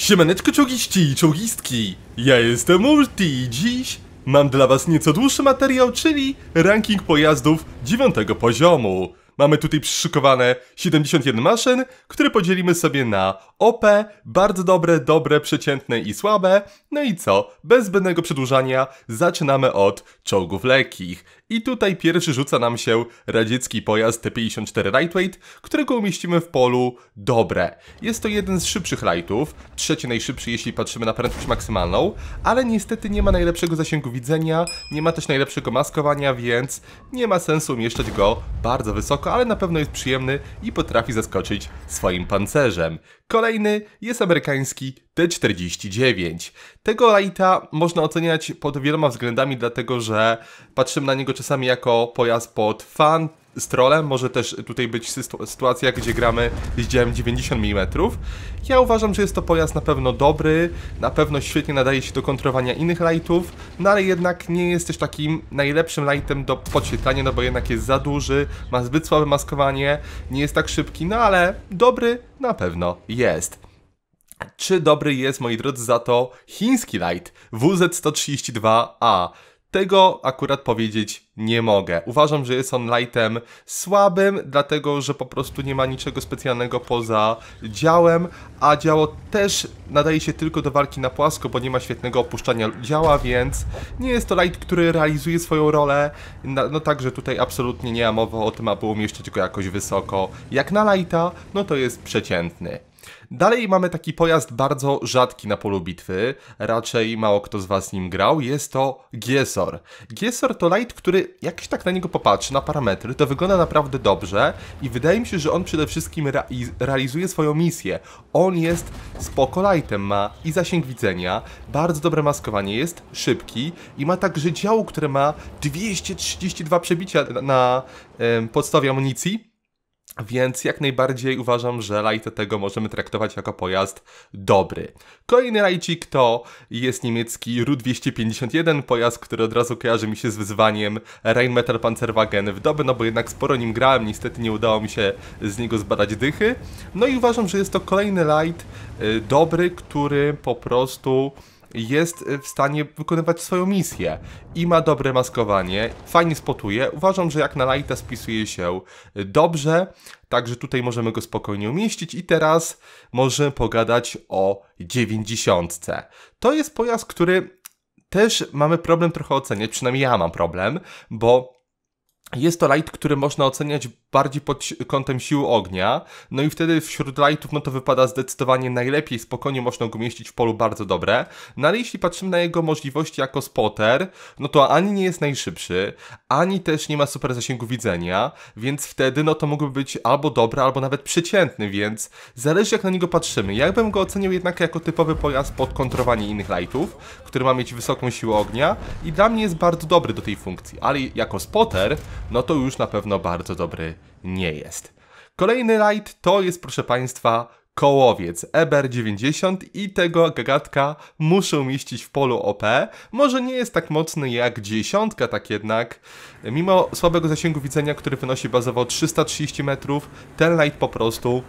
Siemaneczko czołgiści i czołgistki, ja jestem Multi i dziś mam dla was nieco dłuższy materiał, czyli ranking pojazdów 9 poziomu. Mamy tutaj przyszykowane 71 maszyn, które podzielimy sobie na OP, bardzo dobre, dobre, przeciętne i słabe. No i co? Bez zbędnego przedłużania zaczynamy od czołgów lekkich. I tutaj pierwszy rzuca nam się radziecki pojazd T-54 Lightweight, którego umieścimy w polu dobre. Jest to jeden z szybszych lightów, trzeci najszybszy jeśli patrzymy na prędkość maksymalną, ale niestety nie ma najlepszego zasięgu widzenia, nie ma też najlepszego maskowania, więc nie ma sensu umieszczać go bardzo wysoko, ale na pewno jest przyjemny i potrafi zaskoczyć swoim pancerzem. Kolejny jest amerykański T-49. Tego lighta można oceniać pod wieloma względami, dlatego że patrzymy na niego czasami jako pojazd pod fan, z trolem, może też tutaj być sytuacja, gdzie gramy z 90 mm. Ja uważam, że jest to pojazd na pewno dobry, na pewno świetnie nadaje się do kontrowania innych lightów, no ale jednak nie jest też takim najlepszym lightem do podświetlania, no bo jednak jest za duży, ma zbyt słabe maskowanie, nie jest tak szybki, no ale dobry na pewno jest. Czy dobry jest, moi drodzy, za to chiński light WZ-132A? Tego akurat powiedzieć nie mogę. Uważam, że jest on lightem słabym, dlatego że po prostu nie ma niczego specjalnego poza działem, a działo też nadaje się tylko do walki na płasko, bo nie ma świetnego opuszczania działa, więc nie jest to light, który realizuje swoją rolę. No, no także tutaj absolutnie nie ma mowy o tym, aby umieszczać go jakoś wysoko. Jak na lighta, no to jest przeciętny. Dalej mamy taki pojazd bardzo rzadki na polu bitwy, raczej mało kto z Was nim grał, jest to Giesor. Giesor to light, który jak się tak na niego popatrzy, na parametry, to wygląda naprawdę dobrze i wydaje mi się, że on przede wszystkim re realizuje swoją misję. On jest spoko lightem, ma i zasięg widzenia, bardzo dobre maskowanie, jest szybki i ma także działo, które ma 232 przebicia na, na podstawie amunicji więc jak najbardziej uważam, że Light tego możemy traktować jako pojazd dobry. Kolejny rajcik to jest niemiecki RU-251, pojazd, który od razu kojarzy mi się z wyzwaniem Rheinmetall Panzerwagen w dobę, no bo jednak sporo nim grałem, niestety nie udało mi się z niego zbadać dychy. No i uważam, że jest to kolejny light y, dobry, który po prostu jest y, w stanie wykonywać swoją misję i ma dobre maskowanie, fajnie spotuje. Uważam, że jak na Lighta spisuje się y, dobrze, także tutaj możemy go spokojnie umieścić i teraz możemy pogadać o 90. To jest pojazd, który też mamy problem trochę oceniać, przynajmniej ja mam problem, bo jest to light, który można oceniać bardziej pod kątem siły ognia, no i wtedy wśród lightów no to wypada zdecydowanie najlepiej, spokojnie można go mieścić w polu bardzo dobre, no ale jeśli patrzymy na jego możliwości jako spotter, no to ani nie jest najszybszy, ani też nie ma super zasięgu widzenia, więc wtedy no to mógłby być albo dobry, albo nawet przeciętny, więc zależy jak na niego patrzymy. Ja bym go ocenił jednak jako typowy pojazd pod kontrowanie innych lightów, który ma mieć wysoką siłę ognia i dla mnie jest bardzo dobry do tej funkcji, ale jako spotter, no to już na pewno bardzo dobry nie jest. Kolejny rajd to jest, proszę Państwa, kołowiec EBR90 i tego gagatka muszę mieścić w polu OP. Może nie jest tak mocny jak dziesiątka, tak jednak. Mimo słabego zasięgu widzenia, który wynosi bazowo 330 metrów, ten light po prostu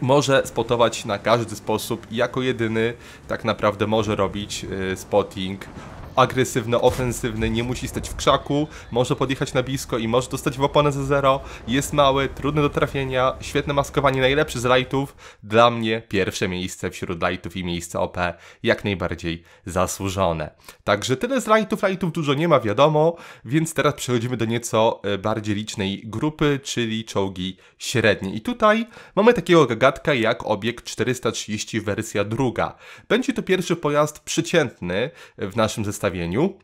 może spotować na każdy sposób jako jedyny tak naprawdę może robić y, spotting agresywny, ofensywny, nie musi stać w krzaku, może podjechać na blisko i może dostać w oponę ze zero. Jest mały, trudny do trafienia, świetne maskowanie, najlepszy z lightów. Dla mnie pierwsze miejsce wśród lightów i miejsce OP jak najbardziej zasłużone. Także tyle z lightów, lightów dużo nie ma, wiadomo, więc teraz przechodzimy do nieco e, bardziej licznej grupy, czyli czołgi średnie. I tutaj mamy takiego gagatka jak obiekt 430 wersja druga. Będzie to pierwszy pojazd przeciętny w naszym zestawie zestawieniu.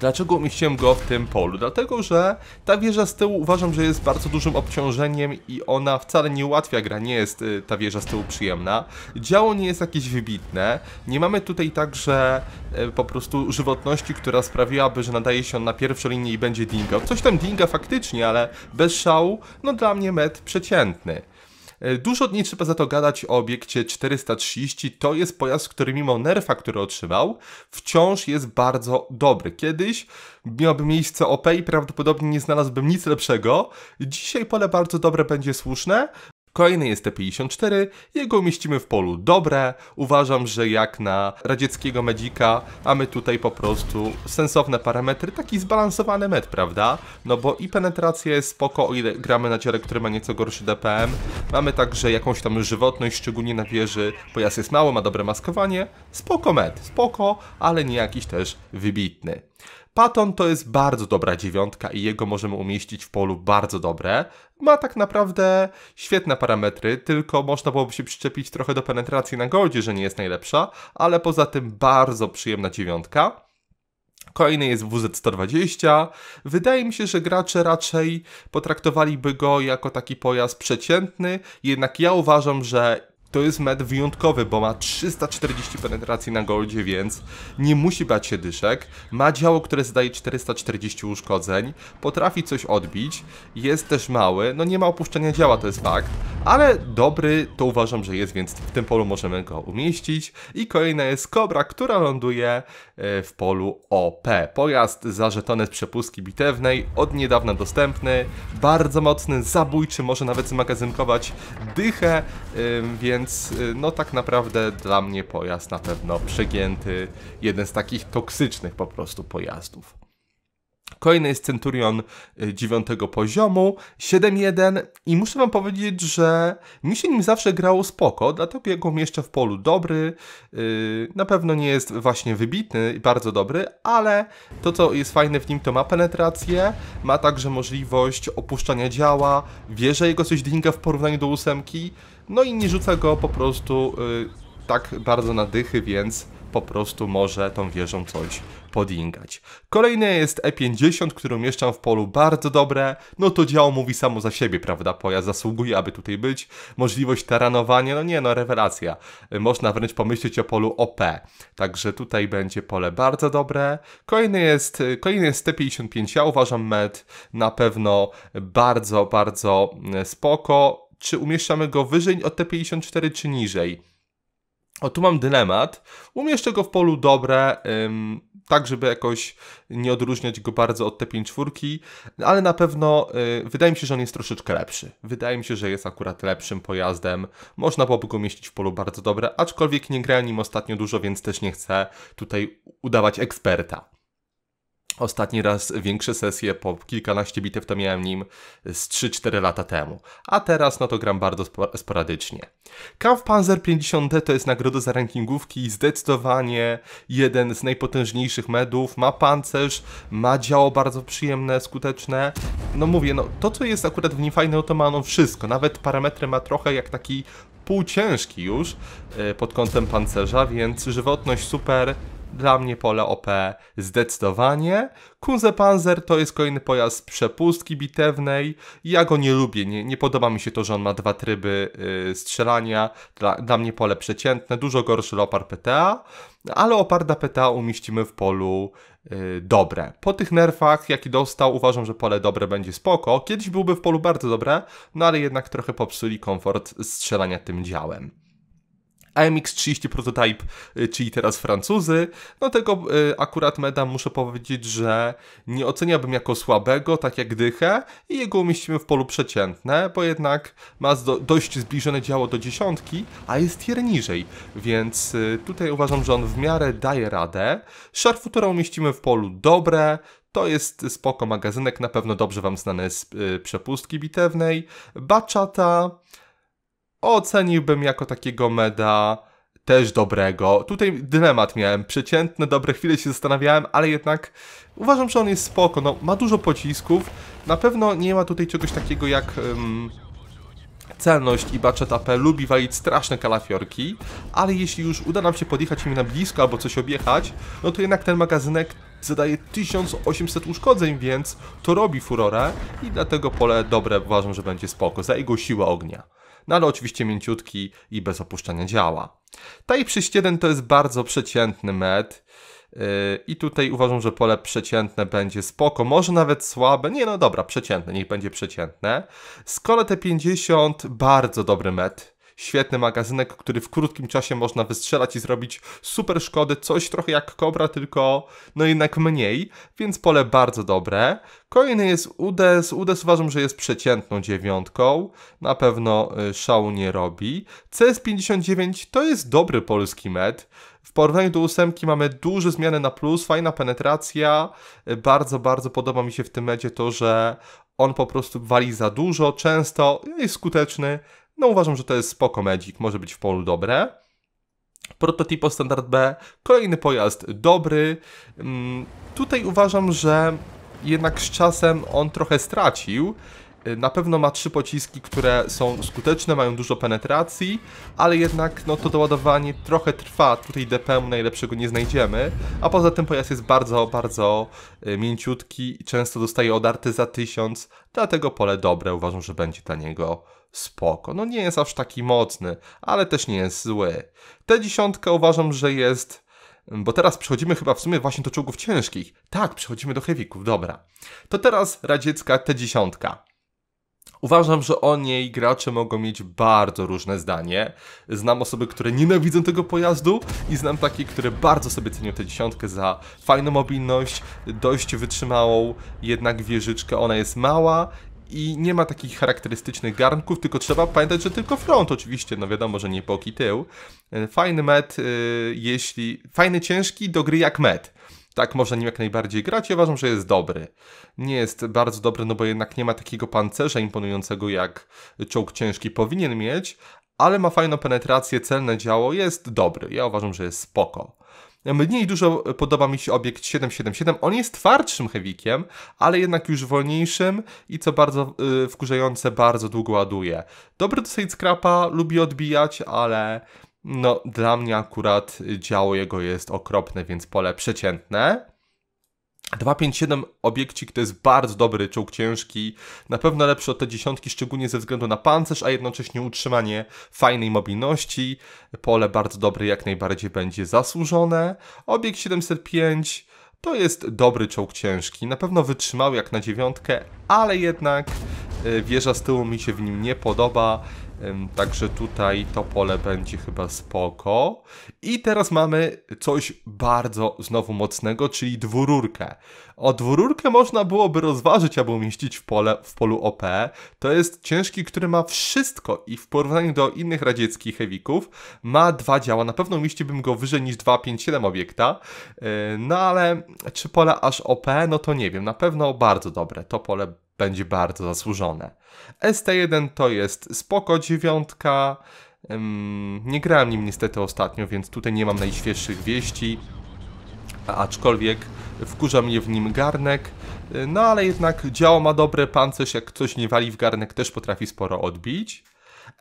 Dlaczego umieściłem go w tym polu? Dlatego, że ta wieża z tyłu uważam, że jest bardzo dużym obciążeniem i ona wcale nie ułatwia gra, nie jest y, ta wieża z tyłu przyjemna. Działo nie jest jakieś wybitne, nie mamy tutaj także y, po prostu żywotności, która sprawiłaby, że nadaje się on na pierwszą linię i będzie dingo. Coś tam dinga faktycznie, ale bez szału, no dla mnie met przeciętny. E, dużo dni trzeba za to gadać o obiekcie 430. To jest pojazd, który mimo nerfa, który otrzymał, wciąż jest bardzo dobry. Kiedyś miałby miejsce OP i prawdopodobnie nie znalazłbym nic lepszego. Dzisiaj pole bardzo dobre będzie słuszne. Kolejny jest T-54, jego umieścimy w polu dobre, uważam, że jak na radzieckiego medzika mamy tutaj po prostu sensowne parametry, taki zbalansowany med, prawda? No bo i penetracja jest spoko, o ile gramy na ciele, który ma nieco gorszy DPM, mamy także jakąś tam żywotność, szczególnie na wieży, pojazd jest mały, ma dobre maskowanie, spoko med, spoko, ale nie jakiś też wybitny. Patton to jest bardzo dobra dziewiątka i jego możemy umieścić w polu bardzo dobre. Ma tak naprawdę świetne parametry, tylko można byłoby się przyczepić trochę do penetracji na goldzie, że nie jest najlepsza, ale poza tym bardzo przyjemna dziewiątka. Kolejny jest WZ-120. Wydaje mi się, że gracze raczej potraktowaliby go jako taki pojazd przeciętny, jednak ja uważam, że to jest med wyjątkowy, bo ma 340 penetracji na goldzie, więc nie musi bać się dyszek. Ma działo, które zdaje 440 uszkodzeń, potrafi coś odbić, jest też mały, no nie ma opuszczenia działa, to jest fakt, ale dobry to uważam, że jest, więc w tym polu możemy go umieścić. I kolejna jest Kobra, która ląduje e, w polu OP. Pojazd zażetony z przepustki bitewnej, od niedawna dostępny, bardzo mocny, zabójczy, może nawet zmagazynkować dychę, więc więc y, no tak naprawdę dla mnie pojazd na pewno przegięty, jeden z takich toksycznych po prostu pojazdów. Kolejny jest Centurion 9 y, poziomu, 7-1 i muszę wam powiedzieć, że mi się nim zawsze grało spoko, dlatego jak on jeszcze w polu dobry, y, na pewno nie jest właśnie wybitny i bardzo dobry, ale to co jest fajne w nim to ma penetrację, ma także możliwość opuszczania działa, wie, że jego coś dinga w porównaniu do ósemki, no i nie rzuca go po prostu y, tak bardzo na dychy, więc po prostu może tą wieżą coś podingać. Kolejne jest E50, którą umieszczam w polu bardzo dobre. No to działo mówi samo za siebie, prawda? Pojazd zasługuje, aby tutaj być. Możliwość taranowania, no nie no, rewelacja. Można wręcz pomyśleć o polu OP. Także tutaj będzie pole bardzo dobre. Kolejne jest, kolejny jest T55, ja uważam med na pewno bardzo, bardzo e, spoko. Czy umieszczamy go wyżej od T54 czy niżej? O, tu mam dylemat. Umieszczę go w polu dobre, ym, tak żeby jakoś nie odróżniać go bardzo od te 5 czwórki, ale na pewno y, wydaje mi się, że on jest troszeczkę lepszy. Wydaje mi się, że jest akurat lepszym pojazdem. Można byłoby go mieścić w polu bardzo dobre, aczkolwiek nie grałem nim ostatnio dużo, więc też nie chcę tutaj udawać eksperta. Ostatni raz większe sesje po kilkanaście bitew to miałem nim z 3-4 lata temu, a teraz no to gram bardzo sporadycznie. Kampfpanzer 50D to jest nagroda za rankingówki i zdecydowanie jeden z najpotężniejszych medów, ma pancerz, ma działo bardzo przyjemne, skuteczne. No mówię, no to co jest akurat w nim fajne no to ma ono wszystko, nawet parametry ma trochę jak taki półciężki już e, pod kątem pancerza, więc żywotność super, dla mnie pole OP zdecydowanie. Kunze Panzer to jest kolejny pojazd przepustki bitewnej. Ja go nie lubię, nie, nie podoba mi się to, że on ma dwa tryby yy, strzelania. Dla, dla mnie pole przeciętne, dużo gorszy Leopard PTA, ale Oparda PTA umieścimy w polu y, dobre. Po tych nerfach, jaki dostał, uważam, że pole dobre będzie spoko. Kiedyś byłby w polu bardzo dobre, no ale jednak trochę popsuli komfort strzelania tym działem. MX 30 Prototype, y, czyli teraz Francuzy. No tego y, akurat Meda muszę powiedzieć, że nie oceniałbym jako słabego, tak jak Dychę i jego umieścimy w polu przeciętne, bo jednak ma dość zbliżone działo do dziesiątki, a jest tier niżej, więc y, tutaj uważam, że on w miarę daje radę. Szarfutura umieścimy w polu dobre, to jest spoko magazynek, na pewno dobrze Wam znany z przepustki bitewnej. Baczata, oceniłbym jako takiego meda też dobrego. Tutaj dylemat miałem, przeciętne, dobre chwile się zastanawiałem, ale jednak uważam, że on jest spoko, no, ma dużo pocisków, na pewno nie ma tutaj czegoś takiego jak... Um, celność i Baczet AP lubi walić straszne kalafiorki, ale jeśli już uda nam się podjechać im na blisko albo coś objechać, no to jednak ten magazynek zadaje 1800 uszkodzeń, więc to robi furorę i dlatego pole dobre uważam, że będzie spoko, za jego siłę ognia no ale oczywiście mięciutki i bez opuszczania działa. Type 61 to jest bardzo przeciętny med. Yy, I tutaj uważam, że pole przeciętne będzie spoko, może nawet słabe. Nie, no dobra, przeciętne, niech będzie przeciętne. kolei te 50 bardzo dobry med. Świetny magazynek, który w krótkim czasie można wystrzelać i zrobić super szkody, coś trochę jak kobra, tylko no jednak mniej, więc pole bardzo dobre. Kolejny jest UDES. UDES uważam, że jest przeciętną dziewiątką. Na pewno y, szału nie robi. CS59 to jest dobry polski med. W porównaniu do ósemki mamy duże zmiany na plus, fajna penetracja. Y, bardzo, bardzo podoba mi się w tym medzie to, że on po prostu wali za dużo, często jest no skuteczny, no uważam, że to jest spoko Magic, może być w polu dobre. Prototypo standard B, kolejny pojazd dobry. Mm, tutaj uważam, że jednak z czasem on trochę stracił. Y, na pewno ma trzy pociski, które są skuteczne, mają dużo penetracji, ale jednak no, to doładowanie trochę trwa, tutaj DPM najlepszego nie znajdziemy, a poza tym pojazd jest bardzo, bardzo y, mięciutki i często dostaje odarty za tysiąc, dlatego pole dobre, uważam, że będzie dla niego spoko. No nie jest aż taki mocny, ale też nie jest zły. Te dziesiątka uważam, że jest mm, bo teraz przechodzimy chyba w sumie właśnie do czołgów ciężkich. Tak, przechodzimy do heavyków, dobra. To teraz radziecka T10. Uważam, że o niej gracze mogą mieć bardzo różne zdanie. Znam osoby, które nienawidzą tego pojazdu i znam takie, które bardzo sobie cenią tę dziesiątkę za fajną mobilność, dość wytrzymałą jednak wieżyczkę. Ona jest mała i nie ma takich charakterystycznych garnków, tylko trzeba pamiętać, że tylko front oczywiście, no wiadomo, że nie boki tył. E, fajny met, e, jeśli... Fajny ciężki do gry jak met tak, można nim jak najbardziej grać i ja uważam, że jest dobry. Nie jest bardzo dobry, no bo jednak nie ma takiego pancerza imponującego jak czołg ciężki powinien mieć, ale ma fajną penetrację, celne działo, jest dobry. Ja uważam, że jest spoko. Mniej dużo podoba mi się obiekt 777. On jest twardszym heavykiem, ale jednak już wolniejszym i co bardzo yy, wkurzające, bardzo długo ładuje. Dobry do skrapa, lubi odbijać, ale no, dla mnie akurat działo jego jest okropne, więc pole przeciętne. 257 obiekcik to jest bardzo dobry czołg ciężki, na pewno lepszy od te dziesiątki, szczególnie ze względu na pancerz, a jednocześnie utrzymanie fajnej mobilności. Pole bardzo dobre jak najbardziej będzie zasłużone. Obiekt 705 to jest dobry czołg ciężki, na pewno wytrzymał jak na dziewiątkę, ale jednak e, wieża z tyłu mi się w nim nie podoba. Także tutaj to pole będzie chyba spoko. I teraz mamy coś bardzo znowu mocnego, czyli dwururkę. O dwururkę można byłoby rozważyć, aby umieścić w, pole, w polu OP. To jest ciężki, który ma wszystko i w porównaniu do innych radzieckich heavików ma dwa działa. Na pewno umieściłbym go wyżej niż 257 obiekta. No ale czy pole aż OP? No to nie wiem. Na pewno bardzo dobre. To pole będzie bardzo zasłużone. ST1 to jest spoko dziewiątka. Nie grałem nim niestety ostatnio, więc tutaj nie mam najświeższych wieści. Aczkolwiek wkurza mnie w nim garnek. E, no ale jednak działa ma dobre, pancerz jak ktoś nie wali w garnek też potrafi sporo odbić.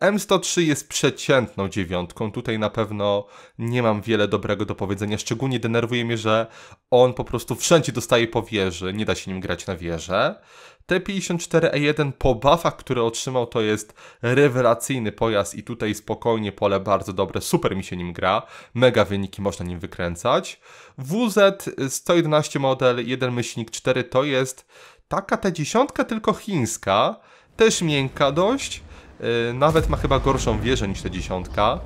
M103 jest przeciętną dziewiątką. Tutaj na pewno nie mam wiele dobrego do powiedzenia. Szczególnie denerwuje mnie, że on po prostu wszędzie dostaje po wieży. Nie da się nim grać na wieżę. T54E1 e po buffach, które otrzymał, to jest rewelacyjny pojazd i tutaj spokojnie pole bardzo dobre, super mi się nim gra, mega wyniki można nim wykręcać. WZ111 model 1 myślnik 4 to jest taka ta dziesiątka, tylko chińska, też miękka dość, Y, nawet ma chyba gorszą wieżę niż te dziesiątka,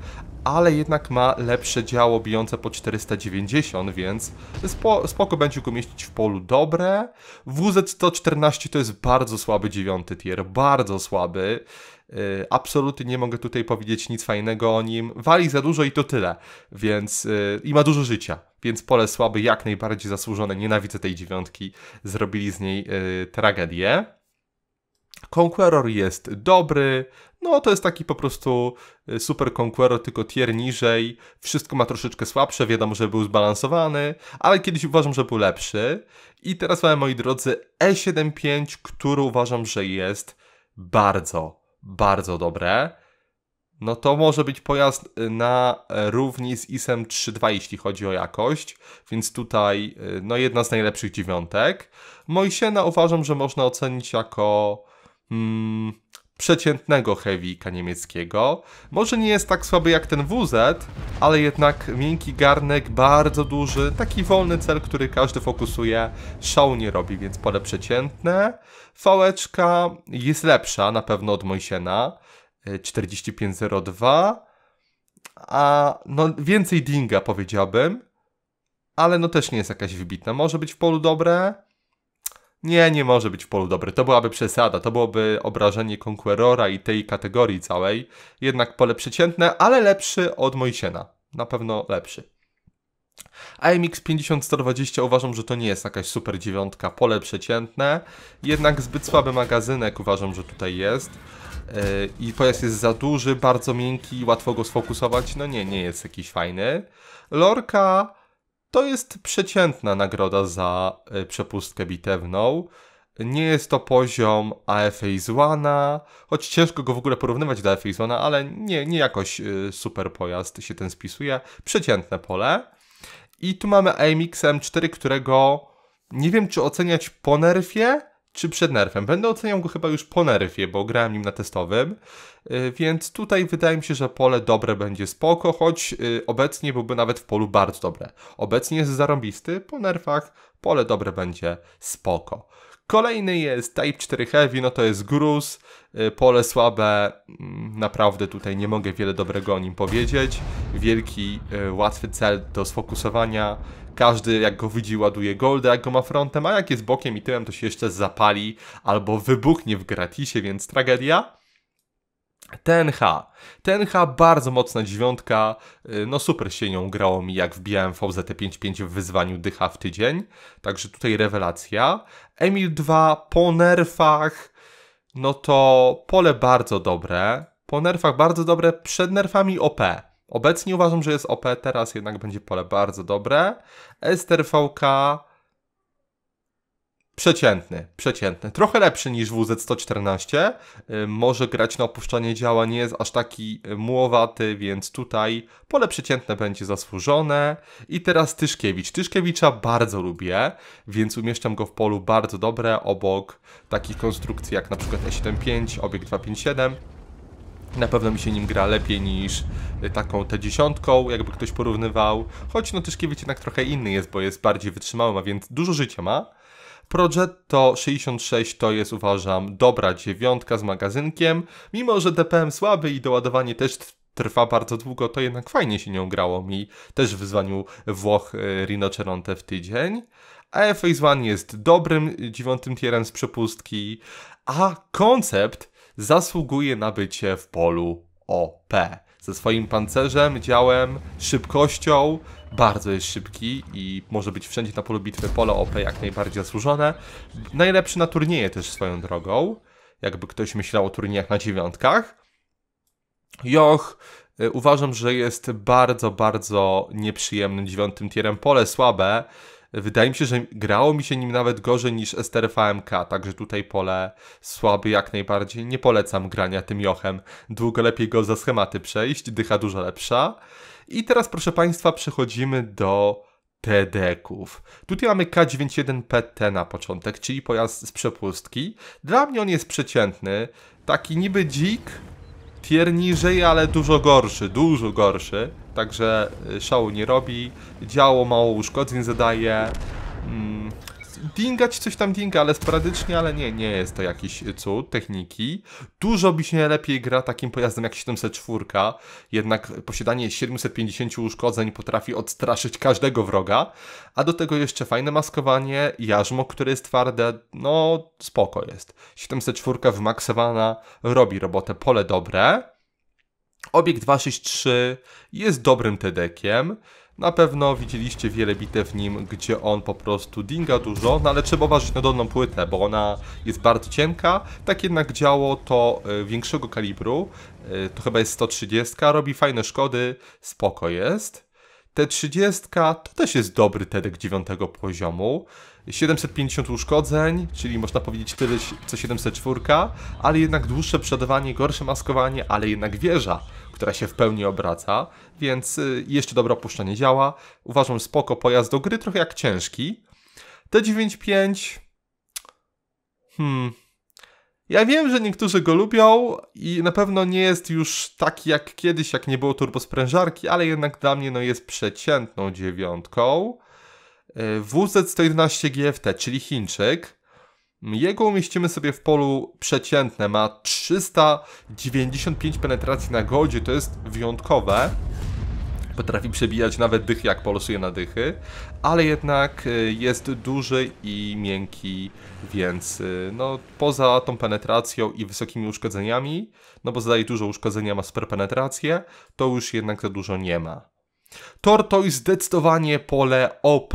ale jednak ma lepsze działo bijące po 490, więc spo, spoko będzie go mieścić w polu dobre. WZ-114 to jest bardzo słaby dziewiąty tier, bardzo słaby. Yy, absolutnie nie mogę tutaj powiedzieć nic fajnego o nim. Wali za dużo i to tyle, więc yy, i ma dużo życia, więc pole słabe jak najbardziej zasłużone. Nienawidzę tej dziewiątki, zrobili z niej yy, tragedię. Conqueror jest dobry, no to jest taki po prostu y, Super Conqueror, tylko tier niżej, wszystko ma troszeczkę słabsze, wiadomo, że był zbalansowany, ale kiedyś uważam, że był lepszy. I teraz mamy, moi drodzy, E75, który uważam, że jest bardzo, bardzo dobre. No to może być pojazd y, na równi z ISM 3.2, jeśli chodzi o jakość, więc tutaj y, no jedna z najlepszych dziewiątek. Moisiena uważam, że można ocenić jako mm, przeciętnego heavyka niemieckiego. Może nie jest tak słaby jak ten WZ, ale jednak miękki garnek, bardzo duży, taki wolny cel, który każdy fokusuje, szału nie robi, więc pole przeciętne. Fałeczka jest lepsza na pewno od Mojsiena, 4502, e, a no więcej dinga powiedziałbym, ale no też nie jest jakaś wybitna. Może być w polu dobre, nie, nie może być w polu dobry. To byłaby przesada. To byłoby obrażenie Conquerora i tej kategorii całej. Jednak pole przeciętne, ale lepszy od Moisiena. Na pewno lepszy. AMX 50120 uważam, że to nie jest jakaś super dziewiątka, pole przeciętne, jednak zbyt słaby magazynek uważam, że tutaj jest yy, i pojazd jest za duży, bardzo miękki, łatwo go sfokusować, no nie, nie jest jakiś fajny. Lorka to jest przeciętna nagroda za e, przepustkę bitewną. Nie jest to poziom AFA Zwana, choć ciężko go w ogóle porównywać do AFA Zwana, ale nie, nie jakoś e, super pojazd się ten spisuje. Przeciętne pole. I tu mamy AMX M4, którego nie wiem czy oceniać po nerfie, czy przed nerfem. Będę oceniał go chyba już po nerfie, bo grałem nim na testowym, y, więc tutaj wydaje mi się, że pole dobre będzie spoko, choć y, obecnie byłby nawet w polu bardzo dobre. Obecnie jest zarąbisty, po nerfach pole dobre będzie spoko. Kolejny jest Type 4 Heavy, no to jest gruz, y, pole słabe, mm, naprawdę tutaj nie mogę wiele dobrego o nim powiedzieć. Wielki, łatwy cel do sfokusowania, każdy jak go widzi ładuje golda, jak go ma frontem, a jak jest bokiem i tyłem to się jeszcze zapali albo wybuchnie w gratisie, więc tragedia. Tenha, Tenha, bardzo mocna dziewiątka, y, no super się nią grało mi jak wbijałem VZT55 w wyzwaniu dycha w tydzień, także tutaj rewelacja. Emil 2 po nerfach, no to pole bardzo dobre, po nerfach bardzo dobre, przed nerfami OP. Obecnie uważam, że jest OP, teraz jednak będzie pole bardzo dobre. VK. przeciętny, przeciętny. Trochę lepszy niż WZ-114. Y, może grać na opuszczanie działa, nie jest aż taki y, mułowaty, więc tutaj pole przeciętne będzie zasłużone. I teraz Tyszkiewicz. Tyszkiewicza bardzo lubię, więc umieszczam go w polu bardzo dobre, obok takich konstrukcji jak na przykład E75, obiekt 257. Na pewno mi się nim gra lepiej niż y, taką tę dziesiątką, jakby ktoś porównywał. Choć no Tyszkiewicz jednak trochę inny jest, bo jest bardziej wytrzymały, a więc dużo życia ma. Progetto 66 to jest uważam dobra dziewiątka z magazynkiem. Mimo, że DPM słaby i doładowanie też trwa bardzo długo, to jednak fajnie się nią grało mi też w wyzwaniu Włoch y, Rinoceronte w tydzień. E a Phase One jest dobrym y, dziewiątym tierem z przepustki, a koncept zasługuje na bycie w polu OP. Ze swoim pancerzem, działem, szybkością, bardzo jest szybki i może być wszędzie na polu bitwy pole OP jak najbardziej zasłużone. Najlepszy na turnieje też swoją drogą, jakby ktoś myślał o turniejach na dziewiątkach. Joch, y, uważam, że jest bardzo, bardzo nieprzyjemnym dziewiątym tierem. Pole słabe, Wydaje mi się, że grało mi się nim nawet gorzej niż Ester VMK, także tutaj pole słaby jak najbardziej. Nie polecam grania tym jochem. Długo lepiej go za schematy przejść, dycha dużo lepsza. I teraz, proszę Państwa, przechodzimy do TD-ków. Tutaj mamy K91PT na początek, czyli pojazd z przepustki. Dla mnie on jest przeciętny, taki niby dzik, tier niżej, ale dużo gorszy, dużo gorszy. Także y, szału nie robi, działo mało uszkodzeń zadaje. Mm, dingać coś tam dinga, ale sporadycznie, ale nie, nie jest to jakiś y, cud techniki. Dużo mi się lepiej gra takim pojazdem jak 704, jednak posiadanie 750 uszkodzeń potrafi odstraszyć każdego wroga, a do tego jeszcze fajne maskowanie, jarzmo, które jest twarde, no spoko jest. 704 wymaksowana robi robotę, pole dobre. Obiekt 263 jest dobrym tedekiem. Na pewno widzieliście wiele bitew w nim, gdzie on po prostu dinga dużo, no ale trzeba uważać na dolną płytę, bo ona jest bardzo cienka, tak jednak działo to e, większego kalibru, e, to chyba jest 130, robi fajne szkody, spoko jest. T30 to też jest dobry TEDek 9 poziomu, 750 uszkodzeń, czyli można powiedzieć tyle co 704, ale jednak dłuższe przodowanie, gorsze maskowanie, ale jednak wieża, która się w pełni obraca, więc y, jeszcze dobre opuszczenie działa. Uważam spoko pojazd do gry, trochę jak ciężki. T95... Hmm... Ja wiem, że niektórzy go lubią i na pewno nie jest już taki jak kiedyś, jak nie było turbosprężarki, ale jednak dla mnie no, jest przeciętną dziewiątką wz 111 gft czyli Chińczyk. Jego umieścimy sobie w polu przeciętne, ma 395 penetracji na godzie, to jest wyjątkowe. Potrafi przebijać nawet dychy, jak polosuje na dychy, ale jednak e, jest duży i miękki, więc e, no, poza tą penetracją i wysokimi uszkodzeniami, no bo zadaje dużo uszkodzenia, ma super penetrację, to już jednak za dużo nie ma. Tortoise zdecydowanie pole OP.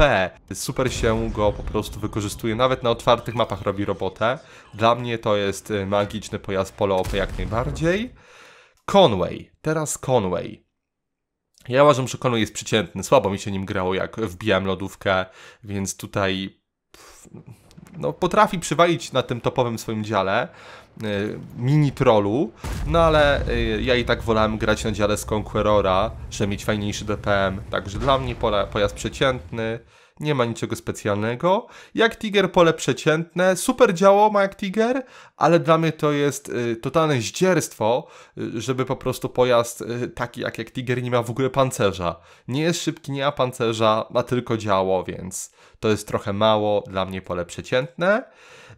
Super się go po prostu wykorzystuje, nawet na otwartych mapach robi robotę. Dla mnie to jest y, magiczny pojazd pole OP jak najbardziej. Conway, teraz Conway. Ja uważam, że Conway jest przeciętny, słabo mi się nim grało jak wbijałem lodówkę, więc tutaj... Pff no, potrafi przywalić na tym topowym swoim dziale e, mini trollu, no ale e, ja i tak wolałem grać na dziale z Conquerora, żeby mieć fajniejszy DPM, także dla mnie pojazd przeciętny, nie ma niczego specjalnego. Jak Tiger pole przeciętne, super działo ma jak Tiger, ale dla mnie to jest y, totalne zdzierstwo, y, żeby po prostu pojazd y, taki jak, jak Tiger nie ma w ogóle pancerza. Nie jest szybki, nie ma pancerza, ma tylko działo, więc to jest trochę mało dla mnie pole przeciętne.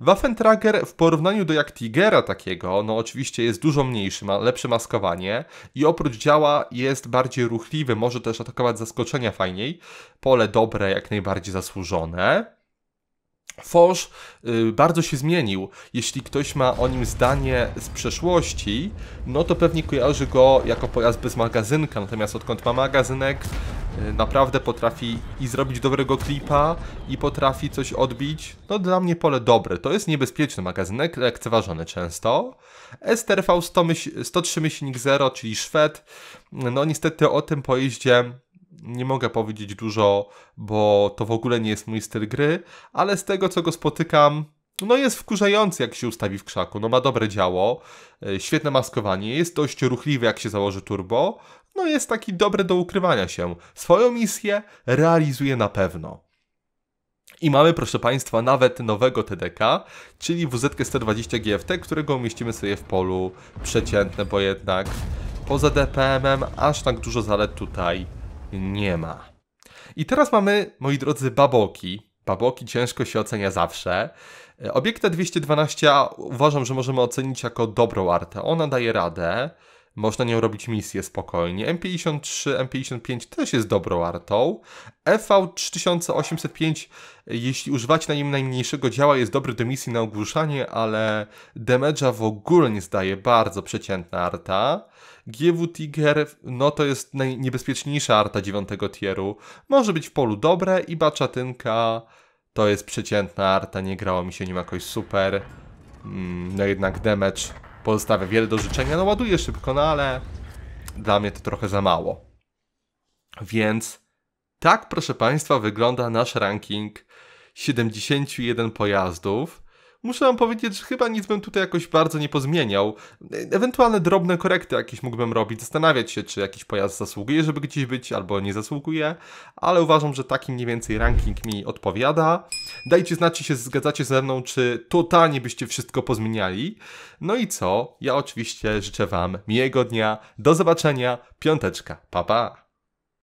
Waffentrager w porównaniu do jak Tigera takiego, no oczywiście jest dużo mniejszy, ma lepsze maskowanie i oprócz działa jest bardziej ruchliwy, może też atakować zaskoczenia fajniej. Pole dobre, jak najbardziej zasłużone. Forge y, bardzo się zmienił. Jeśli ktoś ma o nim zdanie z przeszłości, no to pewnie kojarzy go jako pojazd bez magazynka. Natomiast odkąd ma magazynek, y, naprawdę potrafi i zrobić dobrego klipa, i potrafi coś odbić. No dla mnie pole dobre. To jest niebezpieczny magazynek, lekceważony często. STRV 100 myśl, 103 myślnik 0, czyli Szwed. No niestety o tym pojeździe nie mogę powiedzieć dużo, bo to w ogóle nie jest mój styl gry, ale z tego co go spotykam, no jest wkurzający jak się ustawi w krzaku, no ma dobre działo, e, świetne maskowanie, jest dość ruchliwy jak się założy turbo, no jest taki dobry do ukrywania się. Swoją misję realizuje na pewno. I mamy, proszę Państwa, nawet nowego TDK, czyli WZ-120 GFT, którego umieścimy sobie w polu przeciętne, bo jednak poza DPM-em aż tak dużo zalet tutaj nie ma. I teraz mamy, moi drodzy, baboki. Baboki ciężko się ocenia zawsze. E, obiekta 212 uważam, że możemy ocenić jako dobrą artę. Ona daje radę. Można nią robić misję spokojnie. M53, M55 też jest dobrą artą. EV3805, jeśli używacie na nim najmniejszego działa, jest dobry do misji na ogłuszanie, ale damage'a w ogóle nie zdaje. Bardzo przeciętna arta. GW Tiger, no to jest najniebezpieczniejsza arta 9 tieru. Może być w polu dobre i baczatynka to jest przeciętna arta, nie grało mi się nim jakoś super. Mm, no jednak damage pozostawia wiele do życzenia. No ładuje szybko, no ale dla mnie to trochę za mało. Więc tak, proszę Państwa, wygląda nasz ranking 71 pojazdów muszę wam powiedzieć, że chyba nic bym tutaj jakoś bardzo nie pozmieniał. E, ewentualne drobne korekty jakieś mógłbym robić, zastanawiać się, czy jakiś pojazd zasługuje, żeby gdzieś być, albo nie zasługuje, ale uważam, że taki mniej więcej ranking mi odpowiada. Dajcie znać, czy się zgadzacie ze mną, czy totalnie byście wszystko pozmieniali. No i co? Ja oczywiście życzę wam miłego dnia, do zobaczenia, piąteczka, pa pa!